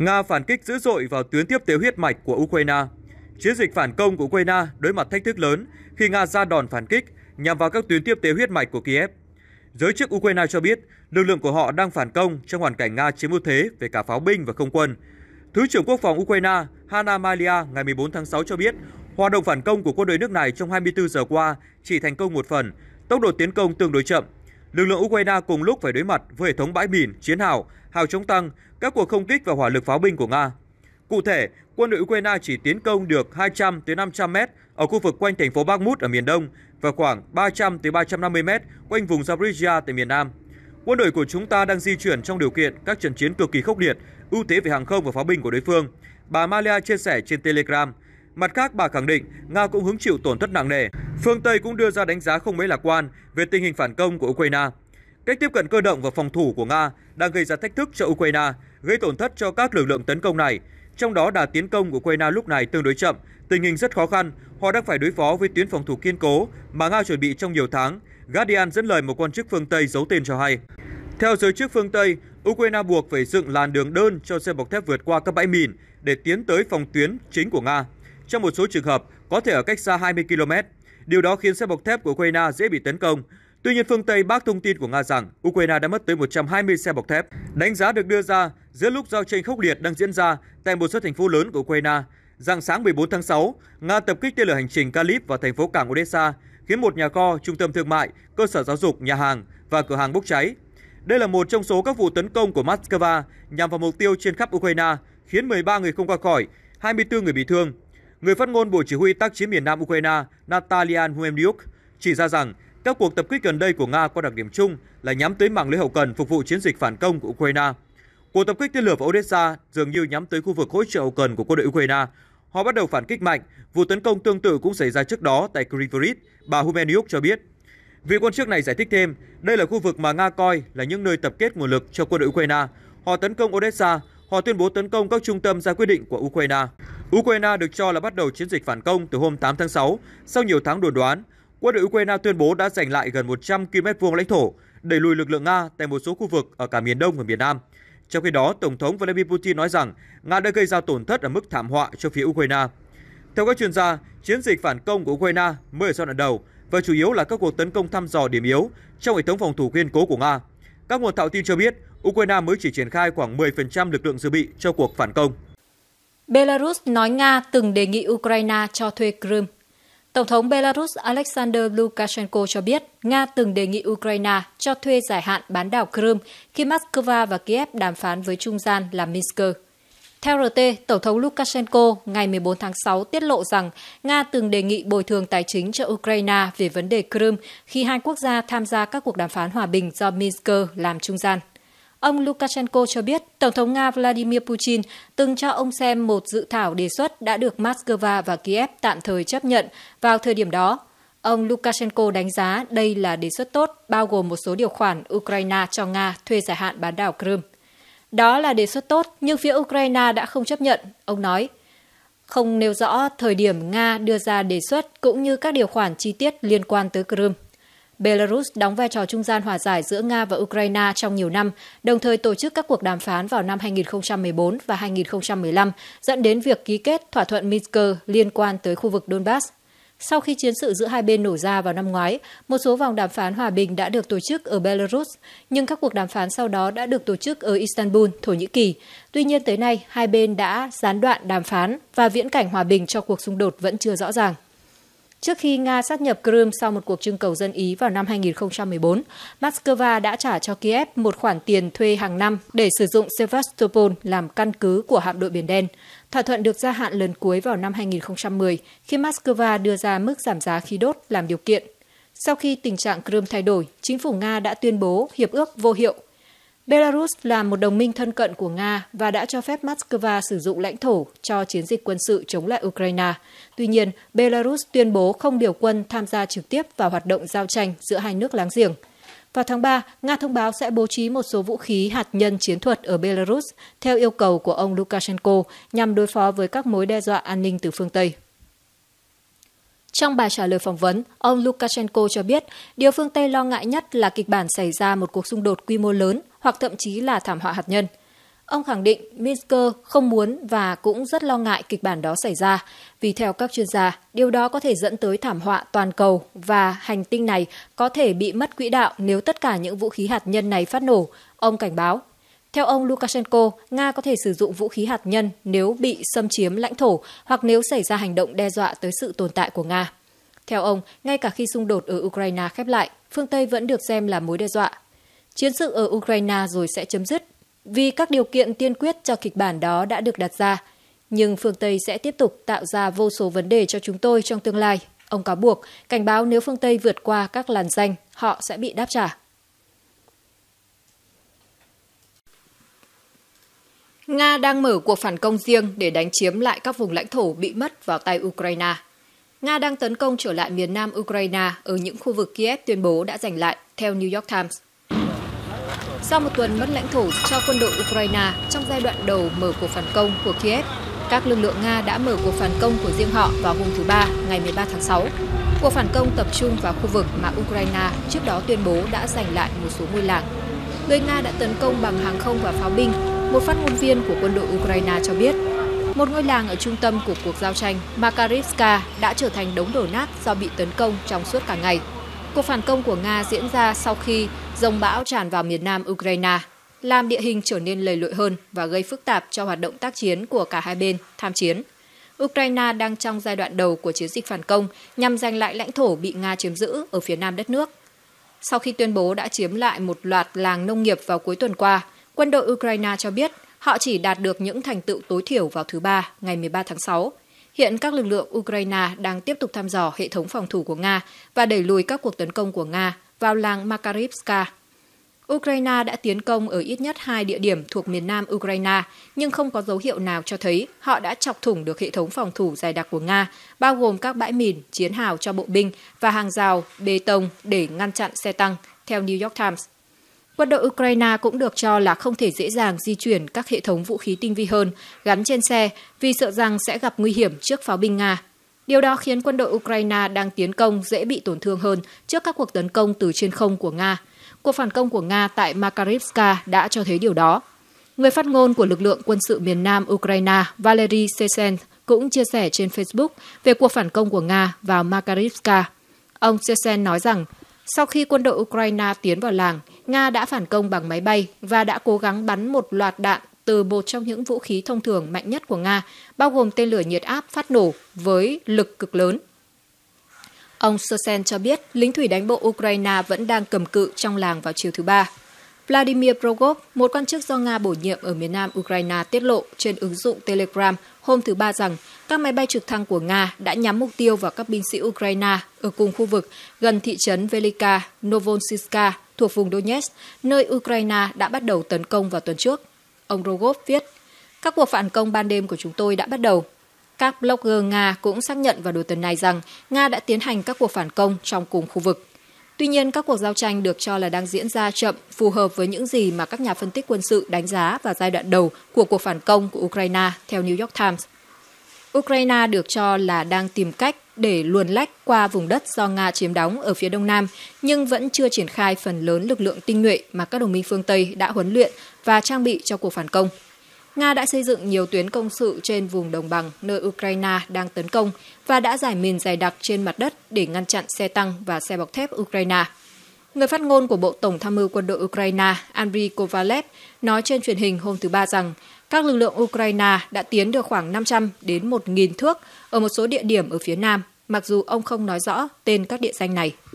Nga phản kích dữ dội vào tuyến tiếp tế huyết mạch của Ukraine. Chiến dịch phản công của Ukraine đối mặt thách thức lớn khi Nga ra đòn phản kích nhằm vào các tuyến tiếp tế huyết mạch của Kiev. Giới chức Ukraine cho biết lực lượng của họ đang phản công trong hoàn cảnh Nga chiếm ưu thế về cả pháo binh và không quân. Thứ trưởng Quốc phòng Ukraine Hanna Malia ngày 14 tháng 6 cho biết hoạt động phản công của quân đội nước này trong 24 giờ qua chỉ thành công một phần, tốc độ tiến công tương đối chậm. Lực lượng Ukraine cùng lúc phải đối mặt với hệ thống bãi mìn, chiến hào, hào chống tăng các cuộc không kích và hỏa lực pháo binh của Nga. Cụ thể, quân đội Ukraine chỉ tiến công được 200 tới 500 m ở khu vực quanh thành phố Bakhmut ở miền đông và khoảng 300 tới 350 m quanh vùng Zaporizhia tại miền nam. Quân đội của chúng ta đang di chuyển trong điều kiện các trận chiến cực kỳ khốc liệt, ưu thế về hàng không và pháo binh của đối phương, bà Malia chia sẻ trên Telegram. Mặt khác, bà khẳng định Nga cũng hứng chịu tổn thất nặng nề. Phương Tây cũng đưa ra đánh giá không mấy lạc quan về tình hình phản công của Ukraine. Cách tiếp cận cơ động và phòng thủ của Nga đang gây ra thách thức cho Ukraine gây tổn thất cho các lực lượng tấn công này. Trong đó đà tiến công của Ukraine lúc này tương đối chậm, tình hình rất khó khăn, họ đang phải đối phó với tuyến phòng thủ kiên cố mà Nga chuẩn bị trong nhiều tháng. Guardian dẫn lời một quan chức phương Tây giấu tên cho hay. Theo giới chức phương Tây, Ukraine buộc phải dựng làn đường đơn cho xe bọc thép vượt qua các bãi mìn để tiến tới phòng tuyến chính của Nga. Trong một số trường hợp, có thể ở cách xa 20 km. Điều đó khiến xe bọc thép của Ukraine dễ bị tấn công. Tuy nhiên, phương Tây bác thông tin của Nga rằng Ukraine đã mất tới 120 xe bọc thép. Đánh giá được đưa ra giữa lúc giao tranh khốc liệt đang diễn ra tại một số thành phố lớn của Ukraine, rằng sáng 14 tháng 6, Nga tập kích tên lửa hành trình Kalib vào thành phố cảng Odessa, khiến một nhà kho, trung tâm thương mại, cơ sở giáo dục, nhà hàng và cửa hàng bốc cháy. Đây là một trong số các vụ tấn công của Moscow nhằm vào mục tiêu trên khắp Ukraine, khiến 13 người không qua khỏi, 24 người bị thương. Người phát ngôn Bộ Chỉ huy tác chiến miền Nam Ukraine Natalia Huemniuk chỉ ra rằng các cuộc tập kích gần đây của Nga có đặc điểm chung là nhắm tới mạng lưới hậu cần phục vụ chiến dịch phản công của Ukraine. Cuộc tập kích tên lửa vào Odessa dường như nhắm tới khu vực hỗ trợ hậu cần của quân đội Ukraine. Họ bắt đầu phản kích mạnh. Vụ tấn công tương tự cũng xảy ra trước đó tại Kryvyi bà Humeniuk cho biết. Vị quan chức này giải thích thêm, đây là khu vực mà Nga coi là những nơi tập kết nguồn lực cho quân đội Ukraine. Họ tấn công Odessa, họ tuyên bố tấn công các trung tâm ra quyết định của Ukraine. Ukraine được cho là bắt đầu chiến dịch phản công từ hôm 8 tháng 6 sau nhiều tháng đồn đoán quân đội Ukraine tuyên bố đã giành lại gần 100 km vuông lãnh thổ, đẩy lùi lực lượng Nga tại một số khu vực ở cả miền Đông và miền Nam. Trong khi đó, Tổng thống Vladimir Putin nói rằng Nga đã gây ra tổn thất ở mức thảm họa cho phía Ukraine. Theo các chuyên gia, chiến dịch phản công của Ukraine mới ở giai đoạn đầu và chủ yếu là các cuộc tấn công thăm dò điểm yếu trong hệ thống phòng thủ kiên cố của Nga. Các nguồn thạo tin cho biết, Ukraine mới chỉ triển khai khoảng 10% lực lượng dự bị cho cuộc phản công. Belarus nói Nga từng đề nghị Ukraine cho thuê Crimea. Tổng thống Belarus Alexander Lukashenko cho biết Nga từng đề nghị Ukraine cho thuê giải hạn bán đảo Crimea khi Moscow và Kiev đàm phán với trung gian là Minsk. Theo RT, Tổng thống Lukashenko ngày 14 tháng 6 tiết lộ rằng Nga từng đề nghị bồi thường tài chính cho Ukraine về vấn đề Crimea khi hai quốc gia tham gia các cuộc đàm phán hòa bình do Minsk làm trung gian. Ông Lukashenko cho biết Tổng thống Nga Vladimir Putin từng cho ông xem một dự thảo đề xuất đã được Moscow và Kiev tạm thời chấp nhận vào thời điểm đó. Ông Lukashenko đánh giá đây là đề xuất tốt, bao gồm một số điều khoản Ukraine cho Nga thuê dài hạn bán đảo Crimea. Đó là đề xuất tốt, nhưng phía Ukraine đã không chấp nhận, ông nói. Không nêu rõ thời điểm Nga đưa ra đề xuất cũng như các điều khoản chi tiết liên quan tới Crimea. Belarus đóng vai trò trung gian hòa giải giữa Nga và Ukraine trong nhiều năm, đồng thời tổ chức các cuộc đàm phán vào năm 2014 và 2015, dẫn đến việc ký kết thỏa thuận Minsk liên quan tới khu vực Donbass. Sau khi chiến sự giữa hai bên nổ ra vào năm ngoái, một số vòng đàm phán hòa bình đã được tổ chức ở Belarus, nhưng các cuộc đàm phán sau đó đã được tổ chức ở Istanbul, Thổ Nhĩ Kỳ. Tuy nhiên tới nay, hai bên đã gián đoạn đàm phán và viễn cảnh hòa bình cho cuộc xung đột vẫn chưa rõ ràng. Trước khi Nga sát nhập Crimea sau một cuộc trưng cầu dân Ý vào năm 2014, Moscow đã trả cho Kiev một khoản tiền thuê hàng năm để sử dụng Sevastopol làm căn cứ của hạm đội Biển Đen. Thỏa thuận được gia hạn lần cuối vào năm 2010 khi Moscow đưa ra mức giảm giá khí đốt làm điều kiện. Sau khi tình trạng Crimea thay đổi, chính phủ Nga đã tuyên bố hiệp ước vô hiệu Belarus là một đồng minh thân cận của Nga và đã cho phép Moscow sử dụng lãnh thổ cho chiến dịch quân sự chống lại Ukraine. Tuy nhiên, Belarus tuyên bố không điều quân tham gia trực tiếp vào hoạt động giao tranh giữa hai nước láng giềng. Vào tháng 3, Nga thông báo sẽ bố trí một số vũ khí hạt nhân chiến thuật ở Belarus theo yêu cầu của ông Lukashenko nhằm đối phó với các mối đe dọa an ninh từ phương Tây. Trong bài trả lời phỏng vấn, ông Lukashenko cho biết điều phương Tây lo ngại nhất là kịch bản xảy ra một cuộc xung đột quy mô lớn hoặc thậm chí là thảm họa hạt nhân. Ông khẳng định Minsk không muốn và cũng rất lo ngại kịch bản đó xảy ra, vì theo các chuyên gia, điều đó có thể dẫn tới thảm họa toàn cầu và hành tinh này có thể bị mất quỹ đạo nếu tất cả những vũ khí hạt nhân này phát nổ, ông cảnh báo. Theo ông Lukashenko, Nga có thể sử dụng vũ khí hạt nhân nếu bị xâm chiếm lãnh thổ hoặc nếu xảy ra hành động đe dọa tới sự tồn tại của Nga. Theo ông, ngay cả khi xung đột ở Ukraine khép lại, phương Tây vẫn được xem là mối đe dọa chiến sự ở Ukraine rồi sẽ chấm dứt, vì các điều kiện tiên quyết cho kịch bản đó đã được đặt ra. Nhưng phương Tây sẽ tiếp tục tạo ra vô số vấn đề cho chúng tôi trong tương lai. Ông cáo buộc, cảnh báo nếu phương Tây vượt qua các làn danh, họ sẽ bị đáp trả. Nga đang mở cuộc phản công riêng để đánh chiếm lại các vùng lãnh thổ bị mất vào tay Ukraine. Nga đang tấn công trở lại miền nam Ukraine ở những khu vực Kiev tuyên bố đã giành lại, theo New York Times. Sau một tuần mất lãnh thổ cho quân đội Ukraine trong giai đoạn đầu mở cuộc phản công của Kiev, các lực lượng Nga đã mở cuộc phản công của riêng họ vào hôm thứ Ba, ngày 13 tháng 6. Cuộc phản công tập trung vào khu vực mà Ukraine trước đó tuyên bố đã giành lại một số ngôi làng. Người Nga đã tấn công bằng hàng không và pháo binh, một phát ngôn viên của quân đội Ukraine cho biết. Một ngôi làng ở trung tâm của cuộc giao tranh Makarivka đã trở thành đống đổ nát do bị tấn công trong suốt cả ngày. Cuộc phản công của Nga diễn ra sau khi Dòng bão tràn vào miền nam Ukraine, làm địa hình trở nên lầy lội hơn và gây phức tạp cho hoạt động tác chiến của cả hai bên tham chiến. Ukraine đang trong giai đoạn đầu của chiến dịch phản công nhằm giành lại lãnh thổ bị Nga chiếm giữ ở phía nam đất nước. Sau khi tuyên bố đã chiếm lại một loạt làng nông nghiệp vào cuối tuần qua, quân đội Ukraine cho biết họ chỉ đạt được những thành tựu tối thiểu vào thứ Ba, ngày 13 tháng 6. Hiện các lực lượng Ukraine đang tiếp tục thăm dò hệ thống phòng thủ của Nga và đẩy lùi các cuộc tấn công của Nga vào làng Makarivska. Ukraine đã tiến công ở ít nhất hai địa điểm thuộc miền nam Ukraine, nhưng không có dấu hiệu nào cho thấy họ đã chọc thủng được hệ thống phòng thủ dày đặc của Nga, bao gồm các bãi mìn, chiến hào cho bộ binh và hàng rào, bê tông để ngăn chặn xe tăng, theo New York Times. Quân đội Ukraine cũng được cho là không thể dễ dàng di chuyển các hệ thống vũ khí tinh vi hơn gắn trên xe vì sợ rằng sẽ gặp nguy hiểm trước pháo binh Nga Điều đó khiến quân đội Ukraine đang tiến công dễ bị tổn thương hơn trước các cuộc tấn công từ trên không của Nga. Cuộc phản công của Nga tại Makarivka đã cho thấy điều đó. Người phát ngôn của lực lượng quân sự miền Nam Ukraine Valery Sesen cũng chia sẻ trên Facebook về cuộc phản công của Nga vào Makarivka. Ông Sesen nói rằng, sau khi quân đội Ukraine tiến vào làng, Nga đã phản công bằng máy bay và đã cố gắng bắn một loạt đạn từ một trong những vũ khí thông thường mạnh nhất của Nga, bao gồm tên lửa nhiệt áp phát nổ với lực cực lớn. Ông sersen cho biết lính thủy đánh bộ Ukraine vẫn đang cầm cự trong làng vào chiều thứ Ba. Vladimir Progov, một quan chức do Nga bổ nhiệm ở miền nam Ukraine tiết lộ trên ứng dụng Telegram hôm thứ Ba rằng các máy bay trực thăng của Nga đã nhắm mục tiêu vào các binh sĩ Ukraine ở cùng khu vực gần thị trấn Velika Novosilska thuộc vùng Donetsk, nơi Ukraine đã bắt đầu tấn công vào tuần trước. Ông Rogov viết, các cuộc phản công ban đêm của chúng tôi đã bắt đầu. Các blogger Nga cũng xác nhận vào đầu tuần này rằng Nga đã tiến hành các cuộc phản công trong cùng khu vực. Tuy nhiên, các cuộc giao tranh được cho là đang diễn ra chậm, phù hợp với những gì mà các nhà phân tích quân sự đánh giá vào giai đoạn đầu của cuộc phản công của Ukraine, theo New York Times. Ukraine được cho là đang tìm cách để luồn lách qua vùng đất do Nga chiếm đóng ở phía đông nam, nhưng vẫn chưa triển khai phần lớn lực lượng tinh nhuệ mà các đồng minh phương Tây đã huấn luyện và trang bị cho cuộc phản công. Nga đã xây dựng nhiều tuyến công sự trên vùng đồng bằng nơi Ukraine đang tấn công và đã giải mìn dày đặc trên mặt đất để ngăn chặn xe tăng và xe bọc thép Ukraine. Người phát ngôn của Bộ Tổng tham mưu quân đội Ukraine Andriy Kovalev nói trên truyền hình hôm thứ Ba rằng các lực lượng Ukraine đã tiến được khoảng 500 đến 1.000 thước ở một số địa điểm ở phía Nam, mặc dù ông không nói rõ tên các địa danh này.